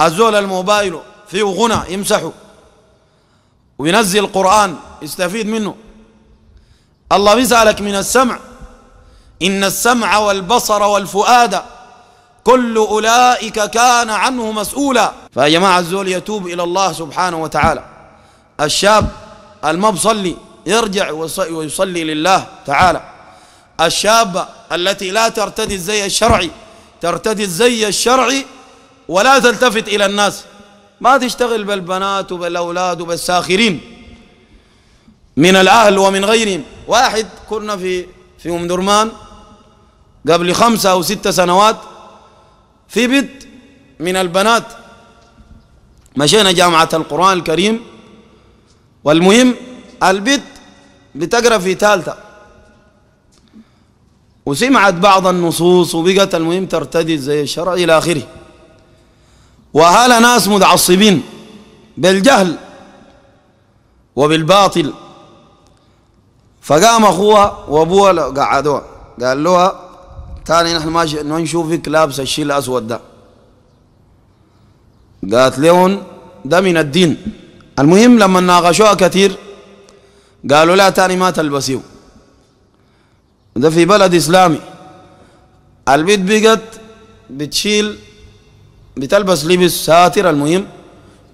الزول الموبايل فيه غنى يمسحه وينزل قرآن يستفيد منه الله يسألك من السمع إن السمع والبصر والفؤاد كل أولئك كان عنه مسؤولا فيا جماعة الزول يتوب إلى الله سبحانه وتعالى الشاب المبصلي يرجع ويصلي لله تعالى الشابة التي لا ترتدي الزي الشرعي ترتدي الزي الشرعي ولا تلتفت إلى الناس ما تشتغل بالبنات وبالأولاد وبالساخرين من الأهل ومن غيرهم واحد كنا في في أم درمان قبل خمسة أو ستة سنوات في بنت من البنات مشينا جامعة القرآن الكريم والمهم البنت بتقرأ في ثالثة وسمعت بعض النصوص وبقت المهم ترتدي زي الشرع إلى آخره وأهال ناس متعصبين بالجهل وبالباطل فقام أخوها وأبوها قعدوها قال لها تاني نحن ما نشوفك لابس الشيء الأسود ده قالت لهم ده من الدين المهم لما ناقشوها كثير قالوا لا تاني ما تلبسيه ده في بلد إسلامي البيت بقت بتشيل بتلبس لبس ساتر المهم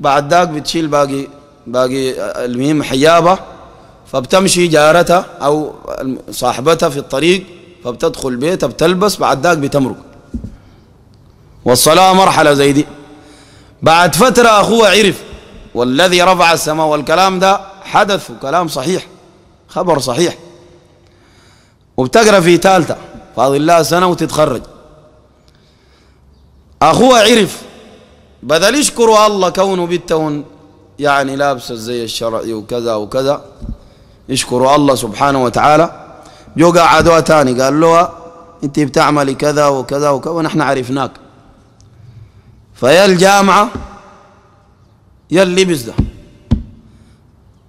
بعد ذاك بتشيل باقي باقي المهم حجابة فبتمشي جارتها أو صاحبتها في الطريق فبتدخل بيتها بتلبس بعد ذاك بتمرق والصلاة مرحلة زي دي بعد فترة اخوها عرف والذي رفع السماء والكلام ده حدث وكلام صحيح خبر صحيح وبتقرأ في ثالثة فاضل لها سنة وتتخرج أخوه عرف بدل يشكر الله كونه بالتون يعني لابس الزي الشرعي وكذا وكذا يشكر الله سبحانه وتعالى جو قعدوها تاني قال له انت بتعملي كذا وكذا وكذا ونحن عرفناك فيا الجامعة يا اللبس ده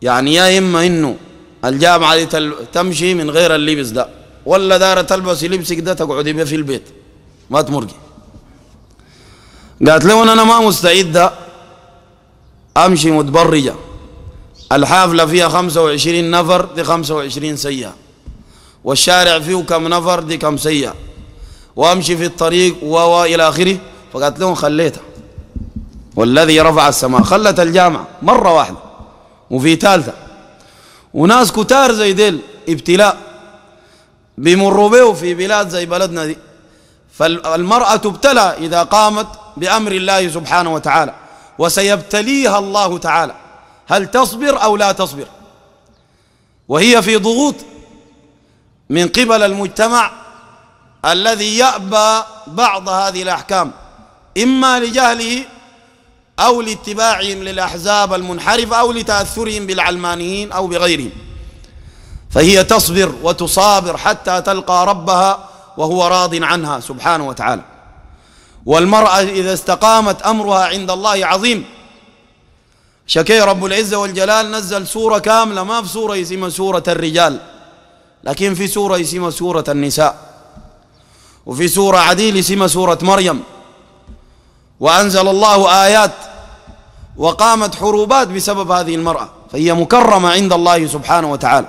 يعني يا إما إنه الجامعة دي تمشي من غير اللبس ده ولا دار تلبسي لبسك ده تقعدي به في البيت ما تمرقي قالت لهم أنا ما مستعدة أمشي متبرجة الحافلة فيها 25 نفر دي 25 سيئة والشارع فيه كم نفر دي كم سيئة وأمشي في الطريق و إلى آخره فقالت لهم خليتها والذي رفع السماء خلت الجامعة مرة واحدة وفي ثالثة وناس كتار زي ديل ابتلاء بيمروا به في بلاد زي بلدنا دي فالمرأة تبتلى إذا قامت بأمر الله سبحانه وتعالى وسيبتليها الله تعالى هل تصبر أو لا تصبر وهي في ضغوط من قبل المجتمع الذي يأبى بعض هذه الأحكام إما لجهله أو لاتباعهم للأحزاب المنحرفة أو لتأثرهم بالعلمانيين أو بغيرهم فهي تصبر وتصابر حتى تلقى ربها وهو راض عنها سبحانه وتعالى والمرأة إذا استقامت أمرها عند الله عظيم شكي رب العزة والجلال نزل سورة كاملة ما في سورة يسمى سورة الرجال لكن في سورة يسمى سورة النساء وفي سورة عديل يسمى سورة مريم وأنزل الله آيات وقامت حروبات بسبب هذه المرأة فهي مكرمة عند الله سبحانه وتعالى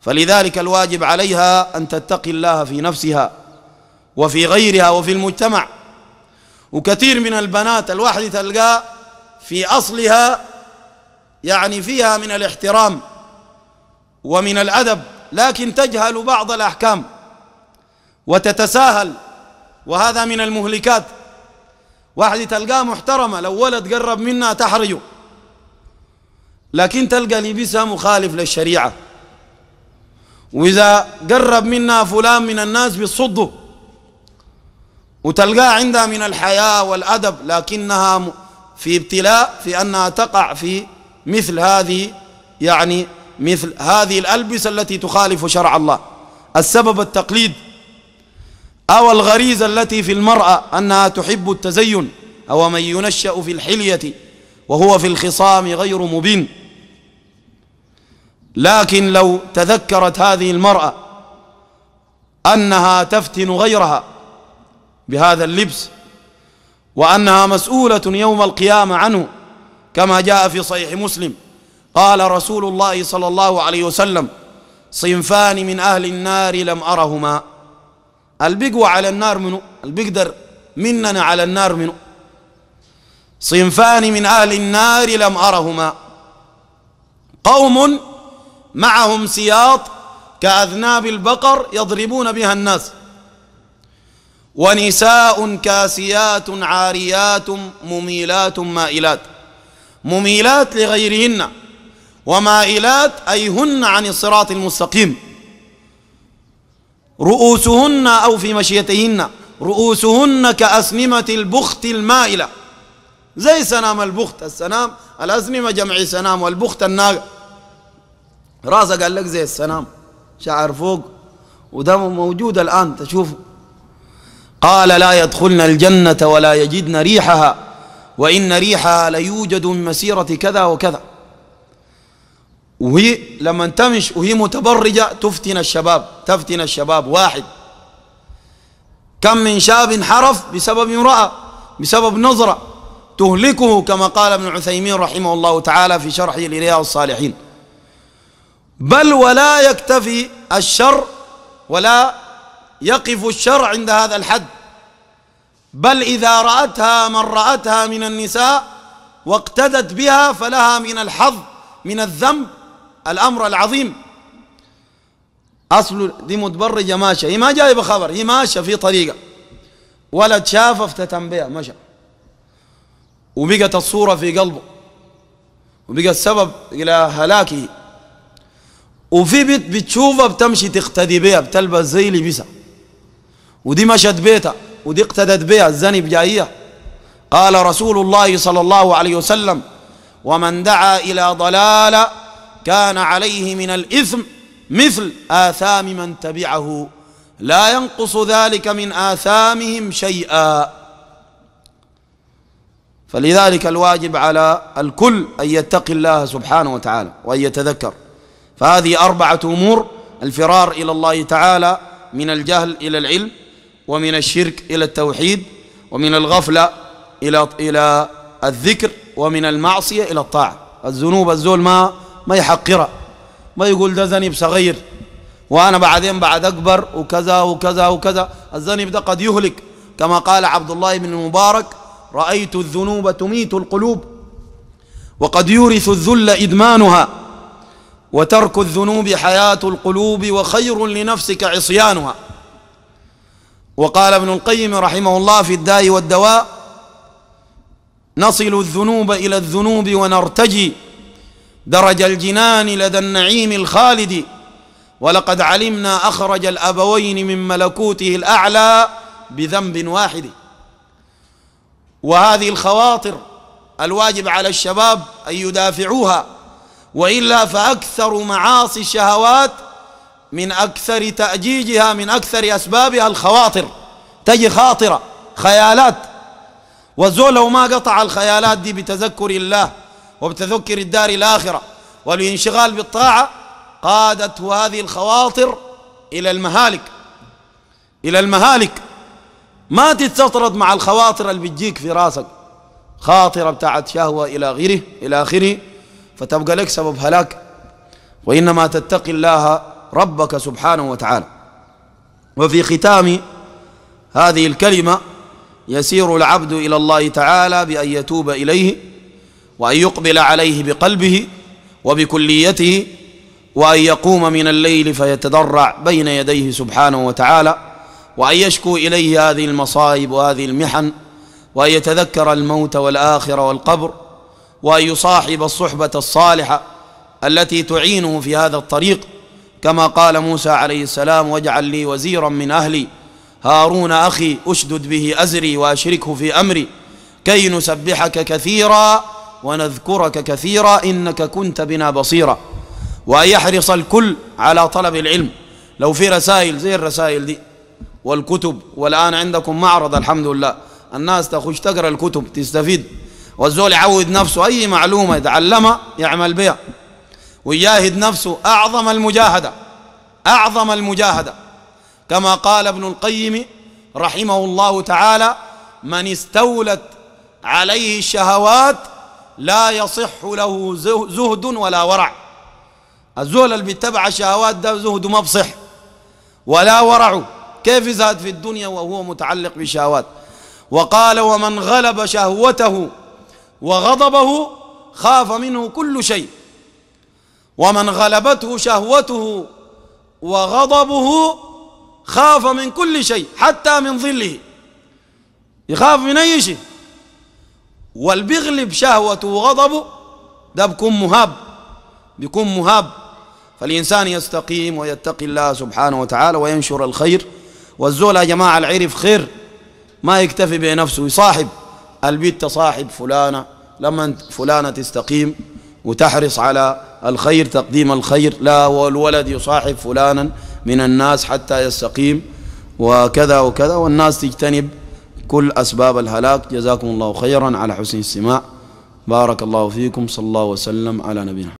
فلذلك الواجب عليها أن تتقي الله في نفسها وفي غيرها وفي المجتمع وكثير من البنات الواحد تلقاه في أصلها يعني فيها من الاحترام ومن الأدب لكن تجهل بعض الأحكام وتتساهل وهذا من المهلكات واحد تلقاه محترمة لو ولد قرب منها تحرجه لكن تلقى لبسها مخالف للشريعة وإذا قرب منها فلان من الناس بيصده وتلقاه عندها من الحياة والأدب لكنها في ابتلاء في أنها تقع في مثل هذه يعني مثل هذه الألبسة التي تخالف شرع الله السبب التقليد أو الغريزة التي في المرأة أنها تحب التزين أو من ينشأ في الحلية وهو في الخصام غير مبين لكن لو تذكرت هذه المرأة أنها تفتن غيرها بهذا اللبس وأنها مسؤولة يوم القيامة عنه كما جاء في صحيح مسلم قال رسول الله صلى الله عليه وسلم صنفان من أهل النار لم أرهما البقوى على النار منه البقدر مننا على النار منه صنفان من أهل النار لم أرهما قوم معهم سياط كأذناب البقر يضربون بها الناس ونساء كاسيات عاريات مميلات مائلات مميلات لغيرهن ومائلات أي هن عن الصراط المستقيم رؤوسهن أو في مشيتهن رؤوسهن كأسنمة البخت المائلة زي سنام البخت السنام الأسنمة جمع سنام والبخت الناقة راسه قال لك زي السنام شعر فوق ودمه موجود الآن تشوفه قال لا يدخلن الجنة ولا يجدن ريحها وإن ريحها ليوجد من مسيرة كذا وكذا وهي لما تمش وهي متبرجة تفتن الشباب تفتن الشباب واحد كم من شاب انحرف بسبب امرأة بسبب نظرة تهلكه كما قال ابن عثيمين رحمه الله تعالى في شرحه لرياض الصالحين بل ولا يكتفي الشر ولا يقف الشرع عند هذا الحد بل إذا رأتها من رأتها من النساء واقتدت بها فلها من الحظ من الذنب الأمر العظيم أصل دي متبرجة ماشية هي ما جايبة خبر هي ماشية في طريقة ولد شافها افتتن بها مشى وبقت الصورة في قلبه وبقى السبب إلى هلاكه وفي بنت بتشوفها بتمشي تقتدي بها بتلبس زي لبسها ودي مشت بيتها ودي اقتدت بها الزني بجاهية قال رسول الله صلى الله عليه وسلم ومن دعا إلى ضلال كان عليه من الإثم مثل آثام من تبعه لا ينقص ذلك من آثامهم شيئا فلذلك الواجب على الكل أن يتقي الله سبحانه وتعالى وأن يتذكر فهذه أربعة أمور الفرار إلى الله تعالى من الجهل إلى العلم ومن الشرك إلى التوحيد ومن الغفلة إلى إلى الذكر ومن المعصية إلى الطاعة الذنوب الزول ما ما يحقرها ما يقول ده ذنب صغير وأنا بعدين بعد أكبر وكذا وكذا وكذا الذنب ده قد يهلك كما قال عبد الله بن المبارك رأيت الذنوب تميت القلوب وقد يورث الذل إدمانها وترك الذنوب حياة القلوب وخير لنفسك عصيانها وقال ابن القيم رحمه الله في الداء والدواء نصل الذنوب إلى الذنوب ونرتجي درج الجنان لدى النعيم الخالد ولقد علمنا أخرج الأبوين من ملكوته الأعلى بذنب واحد وهذه الخواطر الواجب على الشباب أن يدافعوها وإلا فأكثر معاصي الشهوات من أكثر تأجيجها من أكثر أسبابها الخواطر تجي خاطرة خيالات وزول لو ما قطع الخيالات دي بتذكر الله وبتذكر الدار الآخرة والانشغال بالطاعة قادته هذه الخواطر إلى المهالك إلى المهالك ما تتسطرد مع الخواطر اللي بتجيك في راسك خاطرة بتاعت شهوة إلى غيره إلى آخره فتبقى لك سبب هلاك وإنما تتقي الله ربك سبحانه وتعالى وفي ختام هذه الكلمة يسير العبد إلى الله تعالى بأن يتوب إليه وأن يقبل عليه بقلبه وبكليته وأن يقوم من الليل فيتضرع بين يديه سبحانه وتعالى وأن يشكو إليه هذه المصائب وهذه المحن وأن يتذكر الموت والآخرة والقبر وأن يصاحب الصحبة الصالحة التي تعينه في هذا الطريق كما قال موسى عليه السلام واجعل لي وزيرا من أهلي هارون أخي أشدد به أزري وأشركه في أمري كي نسبحك كثيرا ونذكرك كثيرا إنك كنت بنا بصيرا وأن يحرص الكل على طلب العلم لو في رسائل زي الرسائل دي والكتب والآن عندكم معرض الحمد لله الناس تخش تقرأ الكتب تستفيد والزول يعود نفسه أي معلومة يتعلمها يعمل بها ويجاهد نفسه أعظم المجاهدة أعظم المجاهدة كما قال ابن القيم رحمه الله تعالى من استولت عليه الشهوات لا يصح له زهد ولا ورع الزهد اللي بيتبع الشهوات ده زهد ما بصح ولا ورع كيف زاد في الدنيا وهو متعلق بالشهوات وقال ومن غلب شهوته وغضبه خاف منه كل شيء ومن غلبته شهوته وغضبه خاف من كل شيء حتى من ظله يخاف من أي شيء والبغلب شهوته وغضبه ده بكون مهاب بيكون مهاب فالإنسان يستقيم ويتقي الله سبحانه وتعالى وينشر الخير والزول يا جماعة العرف خير ما يكتفي بنفسه يصاحب البيت تصاحب فلانة لما فلانة تستقيم وتحرص على الخير تقديم الخير لا والولد يصاحب فلانا من الناس حتى يستقيم وكذا وكذا والناس تجتنب كل أسباب الهلاك جزاكم الله خيرا على حسن السماع بارك الله فيكم صلى الله وسلم على نبينا